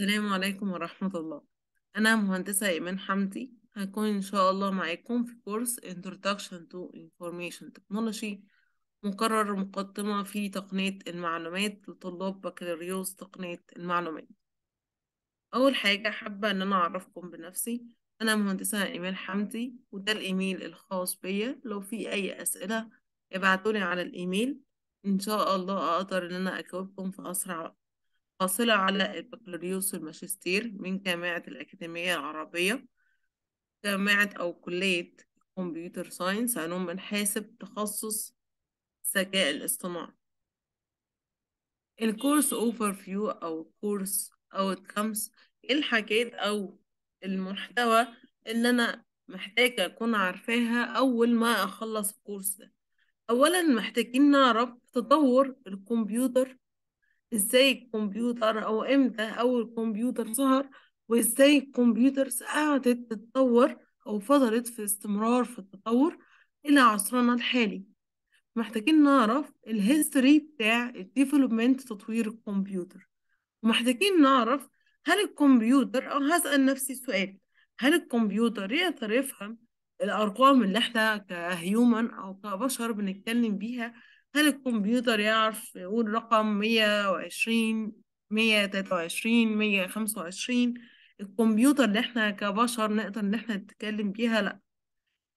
السلام عليكم ورحمة الله أنا مهندسة إيمان حمدي هكون إن شاء الله معاكم في كورس Introduction to Information Technology مقرر مقدمة في تقنية المعلومات لطلاب بكالوريوس تقنية المعلومات أول حاجة حابة إن أنا أعرفكم بنفسي أنا مهندسة إيمان حمدي وده الإيميل الخاص بيا لو في أي أسئلة ابعتولي على الإيميل إن شاء الله أقدر إن أنا أجاوبكم في أسرع وقت حاصلة على البكالوريوس والماجستير من جامعة الأكاديمية العربية جامعة أو كلية كمبيوتر ساينس علوم من حاسب تخصص الذكاء الاصطناعي الكورس اوفر فيو أو كورس أوت إيه الحاجات أو المحتوى اللي أنا محتاجة أكون عارفاها أول ما أخلص الكورس ده أولا محتاجين نعرف تطور الكمبيوتر ازاي الكمبيوتر او امتى اول كمبيوتر ظهر وازاي الكمبيوترز قعدت تتطور او فضلت في استمرار في التطور الى عصرنا الحالي محتاجين نعرف الهيستوري بتاع الديفلوبمنت تطوير الكمبيوتر ومحتاجين نعرف هل الكمبيوتر او هسأل نفسي سؤال هل الكمبيوتر يقدر يفهم الارقام اللي احنا كهيومن او كبشر بنتكلم بيها هل الكمبيوتر يعرف يقول رقم 120 123 125 الكمبيوتر اللي احنا كبشر نقدر ان احنا نتكلم بيها لا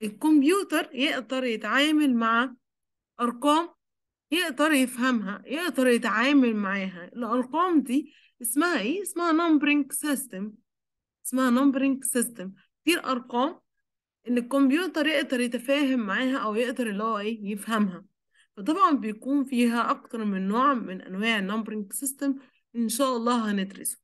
الكمبيوتر يقدر يتعامل مع ارقام يقدر يفهمها يقدر يتعامل معاها الارقام دي اسمها ايه اسمها نمبرينج سيستم اسمها نمبرينج سيستم دي الارقام ان الكمبيوتر يقدر يتفاهم معاها او يقدر اللي هو ايه يفهمها فطبعا بيكون فيها أكتر من نوع من أنواع النمبرنج سيستم إن شاء الله هندرسه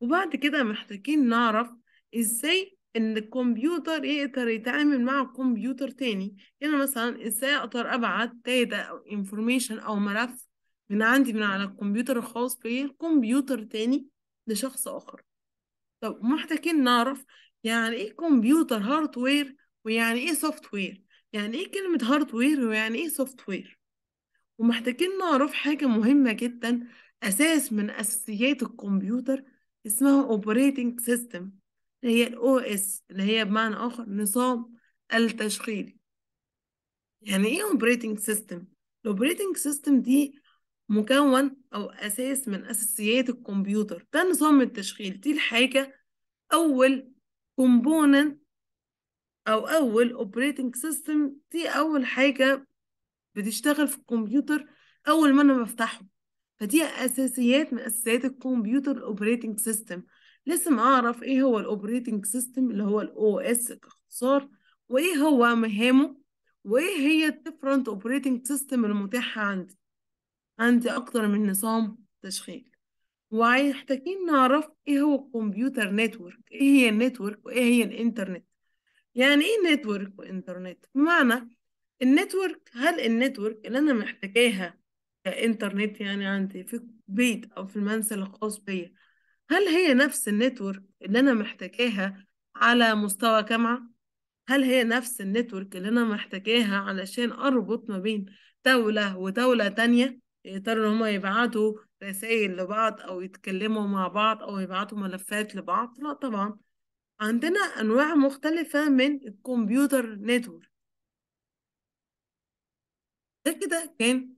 وبعد كده محتاجين نعرف إزاي إن الكمبيوتر يقدر يتعامل مع كمبيوتر تاني يعني مثلا إزاي أقدر أبعت داتا أو انفورميشن أو ملف من عندي من على الكمبيوتر الخاص بيا الكمبيوتر تاني لشخص آخر طب محتاجين نعرف يعني إيه كمبيوتر هاردوير ويعني إيه سوفتوير يعني إيه كلمة هاردوير ويعني إيه سوفتوير ومحتاجين نعرف حاجة مهمة جدا أساس من أساسيات الكمبيوتر اسمها Operating System اللي هي الـ OS اللي هي بمعنى آخر نظام التشغيل يعني إيه Operating System؟ الـ Operating System دي مكون أو أساس من أساسيات الكمبيوتر ده نظام التشغيل دي الحاجة أول كومبوننت أو أول Operating System دي أول حاجة بتشتغل في الكمبيوتر اول ما انا بفتحه فدي اساسيات من اساسيات الكمبيوتر اوبريتنج سيستم لازم اعرف ايه هو الاوبريتنج سيستم اللي هو الاو اس كاختصار وايه هو مهامه وايه هي الديفرنت اوبريتنج سيستم المتاحه عندي عندي اكتر من نظام تشغيل ومحتاجين نعرف ايه هو الكمبيوتر نتورك ايه هي النتورك وايه هي الانترنت يعني ايه نتورك وانترنت بمعنى النتورك هل النتورك اللي انا محتاجاها كانترنت يعني عندي في البيت او في المنزل الخاص بيا هل هي نفس النتورك اللي انا محتاجاها على مستوى جامعه هل هي نفس النتورك اللي انا محتاجاها علشان اربط ما بين دولة ودولة تانية يقدروا ان هما يبعتوا رسائل لبعض او يتكلموا مع بعض او يبعتوا ملفات لبعض لا طبعا عندنا انواع مختلفة من الكمبيوتر نتورك ده كده كان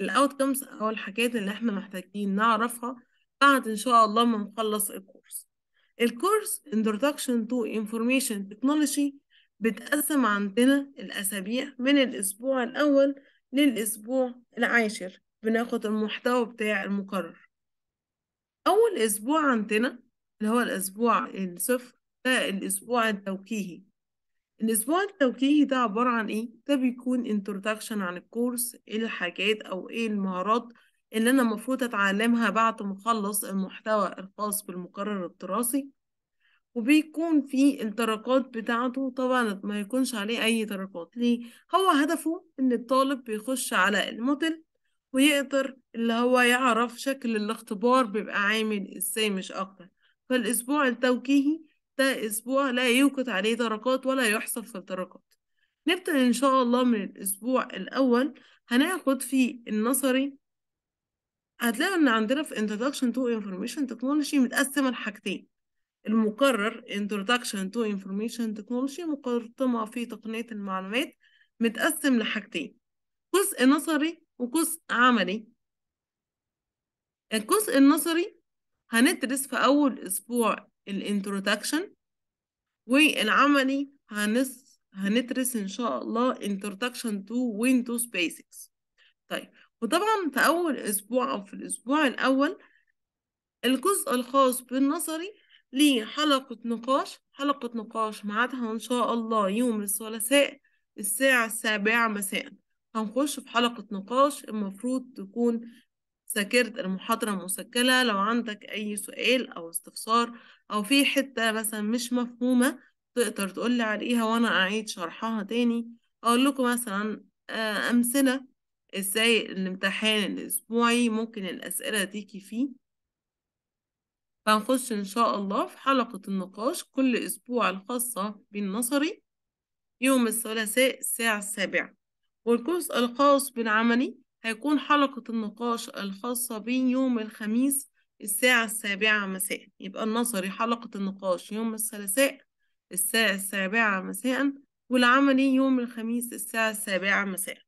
الاوتكمز او الحاجات اللي احنا محتاجين نعرفها بعد ان شاء الله ما نخلص الكورس الكورس introduction to information technology بتقسم عندنا الاسابيع من الاسبوع الاول للاسبوع العاشر بناخد المحتوى بتاع المقرر اول اسبوع عندنا اللي هو الاسبوع الصفر ده الاسبوع التوجيهي الأسبوع التوجيهي ده عبارة عن إيه؟ ده بيكون introduction عن الكورس إيه الحاجات أو إيه المهارات اللي أنا المفروض أتعلمها بعد ما أخلص المحتوى الخاص بالمقرر الدراسي وبيكون في التراكات بتاعته طبعا ما يكونش عليه أي تراكات ليه؟ هو هدفه إن الطالب بيخش على الموديل ويقدر اللي هو يعرف شكل الاختبار بيبقى عامل إزاي مش أكتر فالأسبوع التوجيهي ده أسبوع لا يوقت عليه درجات ولا يحصل في الدرجات نبدأ إن شاء الله من الأسبوع الأول هناخد فيه النصري هتلاقوا إن عندنا في Introduction to Information Technology متقسم لحاجتين المقرر Introduction to Information Technology مقدمة في تقنية المعلومات متقسم لحاجتين جزء نصري وجزء عملي الجزء النصري هندرس في أول أسبوع الانترودكشن والعملي هنس هندرس ان شاء الله introduction to Windows Basics طيب وطبعا في اول اسبوع او في الاسبوع الاول الجزء الخاص بالنظري ليه حلقة نقاش حلقة نقاش ميعادها ان شاء الله يوم الثلاثاء الساعة السابعة مساء هنخش في حلقة نقاش المفروض تكون ذاكرت المحاضرة مسجلة لو عندك أي سؤال أو استفسار أو في حتة مثلا مش مفهومة تقدر تقولي عليها وأنا أعيد شرحها تاني أقول لكم مثلا آه، أمثلة إزاي الامتحان الأسبوعي ممكن الأسئلة تيجي فيه هنخش إن شاء الله في حلقة النقاش كل أسبوع الخاصة بالنصري يوم الثلاثاء الساعة السابعة والجزء الخاص بالعملي هيكون حلقة النقاش الخاصة بين يوم الخميس الساعة السابعة مساء يبقى النظري حلقة النقاش يوم الثلاثاء الساعة السابعة مساء والعملي يوم الخميس الساعة السابعة مساء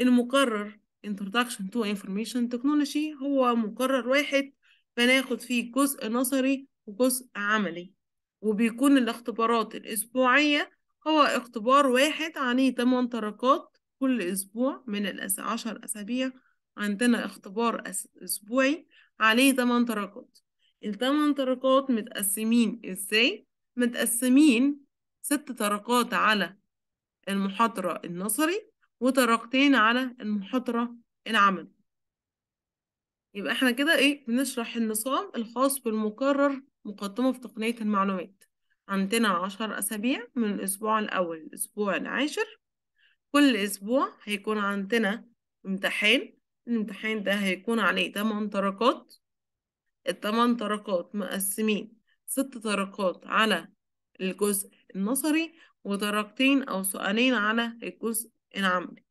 المقرر Introduction to Information Technology هو مقرر واحد بناخد فيه جزء نظري وجزء عملي وبيكون الاختبارات الأسبوعية هو اختبار واحد عليه 8 درجات كل أسبوع من عشر أسابيع عندنا اختبار أسبوعي عليه تمن درجات التمن درجات متقسمين إزاي؟ متقسمين ست درجات على المحاضرة النظري ودرجتين على المحاضرة العملي يبقى احنا كده ايه بنشرح النظام الخاص بالمقرر مقدمة في تقنية المعلومات عندنا عشر أسابيع من الأسبوع الأول للأسبوع العاشر كل أسبوع هيكون عندنا امتحان الامتحان ده هيكون عليه 8 طرقات التمن طرقات مقسمين ست طرقات على الجزء النظري وطرقتين أو سؤالين على الجزء العملي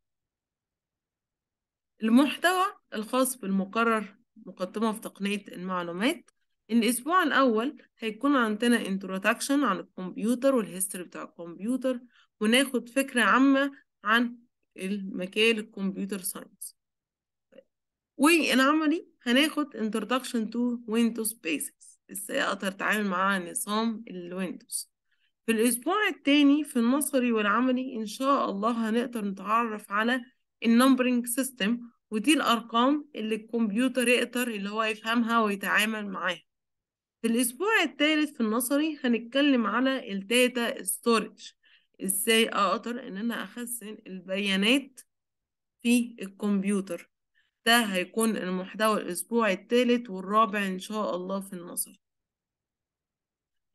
المحتوى الخاص بالمقرر مقدمة في تقنية المعلومات الأسبوع الأول هيكون عندنا introduction عن الكمبيوتر والهيستوري بتاع الكمبيوتر وناخد فكرة عامة عن المجال الكمبيوتر ساينس والعملي هناخد introduction to Windows Basics ازاي اقدر اتعامل مع نظام الويندوز في الاسبوع التاني في النصري والعملي ان شاء الله هنقدر نتعرف على النمبرنج سيستم ودي الارقام اللي الكمبيوتر يقدر اللي هو يفهمها ويتعامل معاها في الاسبوع الثالث في النصري هنتكلم على الداتا ستورج ازاي اقدر ان انا اخزن البيانات في الكمبيوتر ده هيكون المحتوى الاسبوع الثالث والرابع ان شاء الله في النظر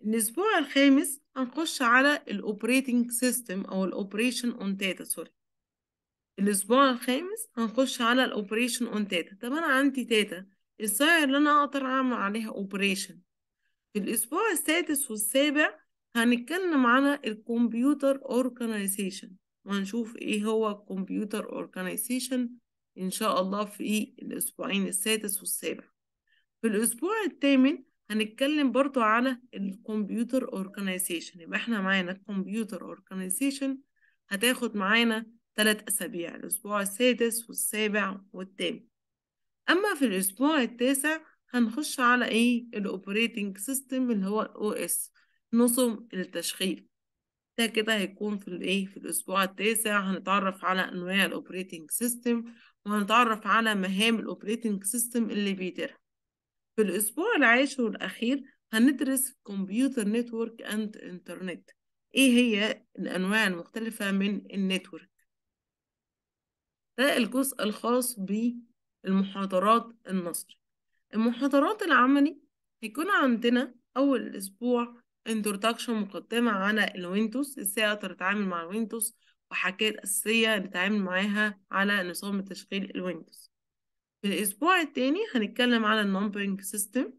الاسبوع الخامس هنخش على الاوبريتنج سيستم او الاوبريشن اون داتا سوري الاسبوع الخامس هنخش على الاوبريشن اون داتا طب انا عندي داتا ازاي اللي انا اقدر اعمل عليها اوبريشن في الاسبوع السادس والسابع هنتكلم على الكمبيوتر اورجانيزيشن وهنشوف ايه هو الكمبيوتر اورجانيزيشن ان شاء الله في الاسبوعين السادس والسابع في الاسبوع الثامن هنتكلم برضو على الكمبيوتر اورجانيزيشن يبقى احنا معانا الكمبيوتر اورجانيزيشن هتاخد معانا ثلاث اسابيع الاسبوع السادس والسابع والثامن اما في الاسبوع التاسع هنخش على ايه الاوبريتنج سيستم اللي هو الاو اس نظم التشغيل ده كده هيكون في الايه في الاسبوع التاسع هنتعرف على انواع الاوبريتنج سيستم وهنتعرف على مهام الاوبريتنج سيستم اللي بيديرها في الاسبوع العاشر والاخير هندرس كمبيوتر نتورك اند انترنت ايه هي الانواع المختلفه من النتورك ده الجزء الخاص بالمحاضرات النصر المحاضرات العملي هيكون عندنا اول اسبوع انتروداكشن مقدمة على الويندوز ازاي اقدر اتعامل مع الويندوز وحاجات أساسية نتعامل معاها على نظام تشغيل الويندوز في الأسبوع التاني هنتكلم على النمبرينج سيستم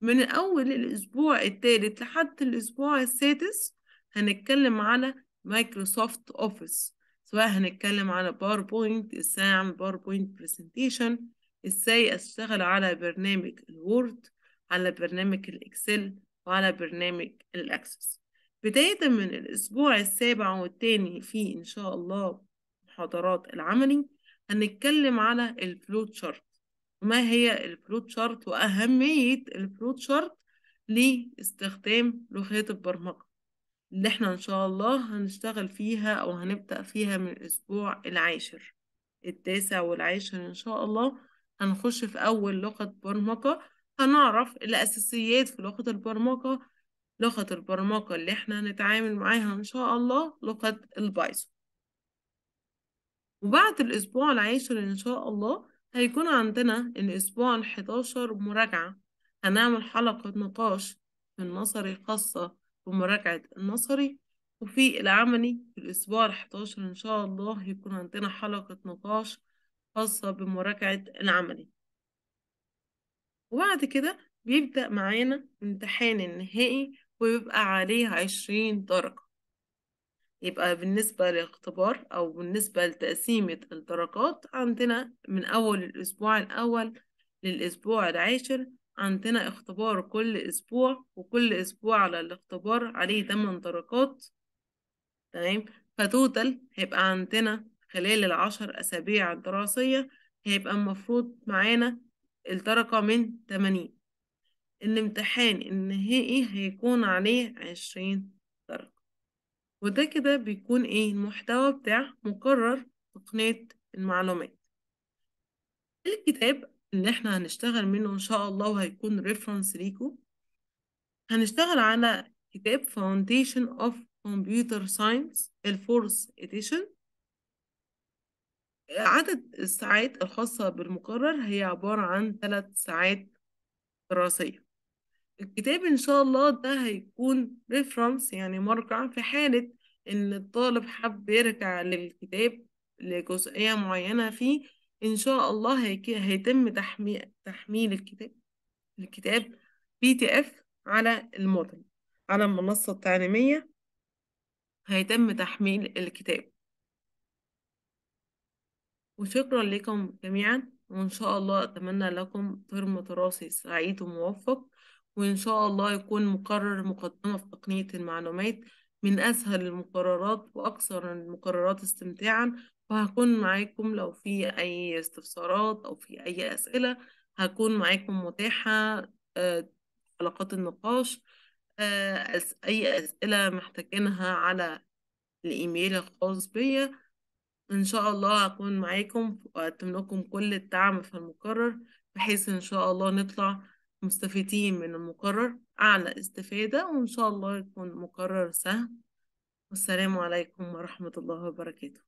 من أول الأسبوع التالت لحد الأسبوع السادس هنتكلم على مايكروسوفت أوفيس سواء هنتكلم على باوربوينت ازاي اعمل باوربوينت برزنتيشن ازاي اشتغل على برنامج الوورد على برنامج الاكسل على برنامج الأكسس بداية من الأسبوع السابع والتاني في إن شاء الله محاضرات العملي هنتكلم على الفلوت شارت وما هي الفلوت شارت وأهمية الفلوت شارت لاستخدام لغات البرمجة اللي احنا إن شاء الله هنشتغل فيها أو هنبدأ فيها من الأسبوع العاشر التاسع والعاشر إن شاء الله هنخش في أول لغة برمجة هنعرف الأساسيات في لغة البرمجة لغة البرمجة اللي احنا هنتعامل معاها إن شاء الله لغة البايثون وبعد الأسبوع العاشر إن شاء الله هيكون عندنا الأسبوع الحداشر مراجعة هنعمل حلقة نقاش في النصري خاصة بمراجعة النصري وفي العملي في الأسبوع الحداشر إن شاء الله هيكون عندنا حلقة نقاش خاصة بمراجعة العملي وبعد كده بيبدأ معانا امتحان النهائي ويبقى عليه عشرين درجة يبقى بالنسبة للاختبار أو بالنسبة لتقسيمة الدرجات عندنا من أول الأسبوع الأول للأسبوع العاشر عندنا اختبار كل أسبوع وكل أسبوع على الاختبار عليه تمن درجات تمام فتوتال هيبقى عندنا خلال العشر أسابيع الدراسية هيبقى المفروض معانا الدرجة من تمانين الامتحان النهائي هيكون عليه عشرين درجة وده كده بيكون ايه المحتوى بتاع مقرر تقنية المعلومات الكتاب اللي احنا هنشتغل منه ان شاء الله وهيكون ريفرنس ليكو هنشتغل على كتاب Foundation of Computer Science الفورث Edition عدد الساعات الخاصة بالمقرر هي عبارة عن ثلاث ساعات دراسية الكتاب إن شاء الله ده هيكون ريفرنس يعني مرجع في حالة إن الطالب حب يرجع للكتاب لجزئية معينة فيه إن شاء الله هيتم تحميل, تحميل الكتاب الكتاب بي تي اف على الموديل على المنصة التعليمية هيتم تحميل الكتاب وشكرا لكم جميعا وإن شاء الله أتمنى لكم ترم دراسي سعيد وموفق وإن شاء الله يكون مقرر مقدمة في تقنية المعلومات من أسهل المقررات وأكثر المقررات استمتاعا وهكون معاكم لو في أي استفسارات أو في أي أسئلة هكون معاكم متاحة آه، حلقات النقاش آه، أي أسئلة محتاجينها على الإيميل الخاص بيا إن شاء الله أكون معاكم وأقدم لكم كل الدعم في المقرر بحيث إن شاء الله نطلع مستفيدين من المقرر أعلى استفادة وإن شاء الله يكون مقرر سهل والسلام عليكم ورحمة الله وبركاته